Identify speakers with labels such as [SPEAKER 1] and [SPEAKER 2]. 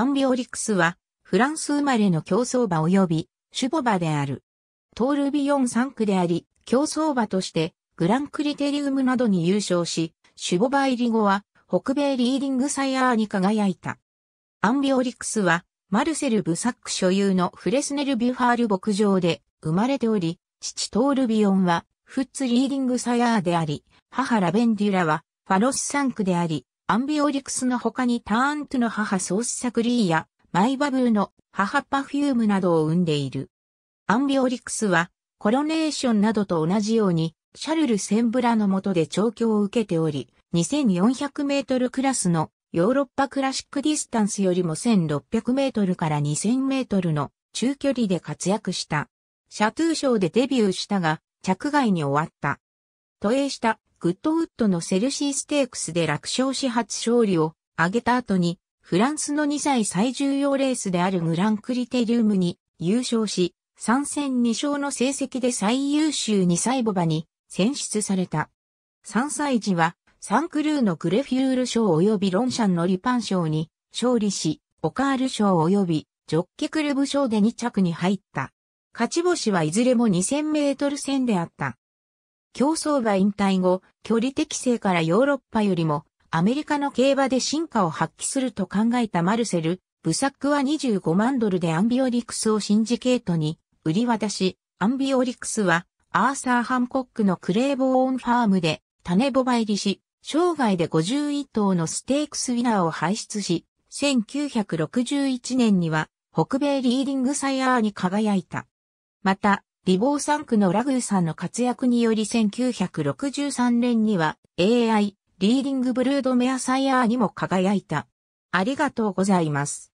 [SPEAKER 1] アンビオリクスは、フランス生まれの競走馬及び、ュボ馬である。トールビヨン3区であり、競走馬として、グランクリテリウムなどに優勝し、ュボ馬入り後は、北米リーディングサイヤーに輝いた。アンビオリクスは、マルセル・ブサック所有のフレスネル・ビュファール牧場で生まれており、父トールビヨンは、フッツリーディングサヤーであり、母ラベンデュラは、ファロス3区であり、アンビオリクスの他にターントゥの母ソースサクリーやマイバブーの母パフュームなどを生んでいる。アンビオリクスはコロネーションなどと同じようにシャルル・センブラの下で調教を受けており、2400メートルクラスのヨーロッパクラシックディスタンスよりも1600メートルから2000メートルの中距離で活躍した。シャトゥー賞でデビューしたが、着外に終わった。都営したグッドウッドのセルシーステークスで楽勝し初勝利を挙げた後に、フランスの2歳最重要レースであるグランクリテリウムに優勝し、3戦2勝の成績で最優秀2歳ボバに選出された。3歳児は、サンクルーのグレフュール賞及びロンシャンのリパン賞に勝利し、オカール賞及びジョッケクルブ賞で2着に入った。勝ち星はいずれも2000メートル戦であった。競走馬引退後、距離適正からヨーロッパよりもアメリカの競馬で進化を発揮すると考えたマルセル、ブサックは25万ドルでアンビオリクスをシンジケートに売り渡し、アンビオリクスはアーサー・ハンコックのクレーボーンファームで種ボバ入りし、生涯で51頭のステークスウィナーを輩出し、1961年には北米リーディングサイヤーに輝いた。また、リボー産クのラグーさんの活躍により1963年には AI リーディングブルードメアサイヤーにも輝いた。ありがとうご
[SPEAKER 2] ざいます。